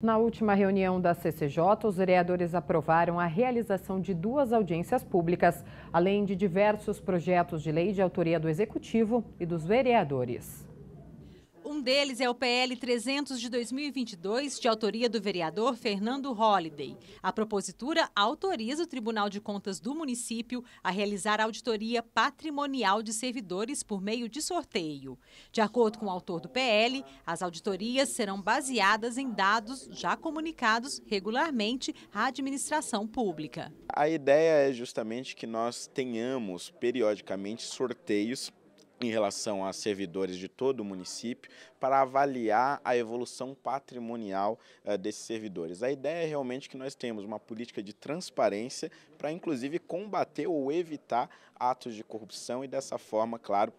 Na última reunião da CCJ, os vereadores aprovaram a realização de duas audiências públicas, além de diversos projetos de lei de autoria do Executivo e dos vereadores. Um deles é o PL 300 de 2022, de autoria do vereador Fernando Holliday. A propositura autoriza o Tribunal de Contas do município a realizar auditoria patrimonial de servidores por meio de sorteio. De acordo com o autor do PL, as auditorias serão baseadas em dados já comunicados regularmente à administração pública. A ideia é justamente que nós tenhamos periodicamente sorteios em relação a servidores de todo o município para avaliar a evolução patrimonial uh, desses servidores. A ideia é realmente que nós temos uma política de transparência para, inclusive, combater ou evitar atos de corrupção e, dessa forma, claro,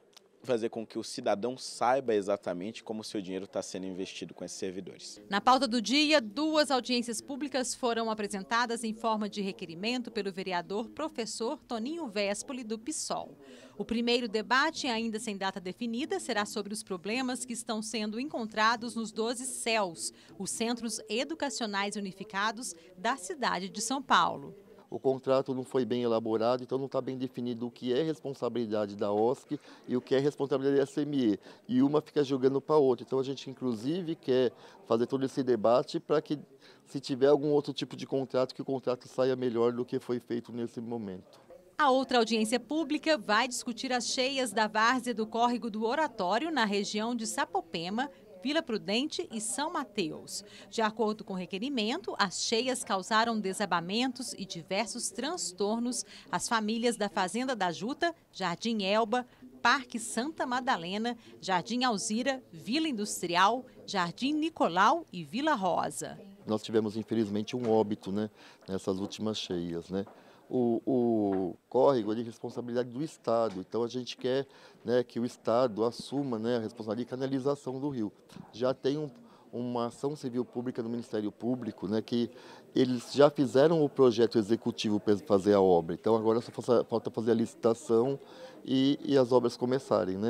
fazer com que o cidadão saiba exatamente como o seu dinheiro está sendo investido com esses servidores. Na pauta do dia, duas audiências públicas foram apresentadas em forma de requerimento pelo vereador professor Toninho Véspoli, do PSOL. O primeiro debate, ainda sem data definida, será sobre os problemas que estão sendo encontrados nos 12 CELs, os Centros Educacionais Unificados da cidade de São Paulo o contrato não foi bem elaborado, então não está bem definido o que é responsabilidade da OSC e o que é responsabilidade da SME. E uma fica jogando para a outra. Então a gente, inclusive, quer fazer todo esse debate para que, se tiver algum outro tipo de contrato, que o contrato saia melhor do que foi feito nesse momento. A outra audiência pública vai discutir as cheias da várzea do córrego do Oratório, na região de Sapopema, Vila Prudente e São Mateus. De acordo com o requerimento, as cheias causaram desabamentos e diversos transtornos às famílias da Fazenda da Juta, Jardim Elba, Parque Santa Madalena, Jardim Alzira, Vila Industrial, Jardim Nicolau e Vila Rosa. Nós tivemos, infelizmente, um óbito né, nessas últimas cheias. Né? o, o córrego é responsabilidade do Estado. Então a gente quer né, que o Estado assuma né, a responsabilidade de canalização do rio. Já tem um, uma ação civil pública no Ministério Público, né, que eles já fizeram o projeto executivo para fazer a obra. Então agora só falta fazer a licitação e, e as obras começarem. Né?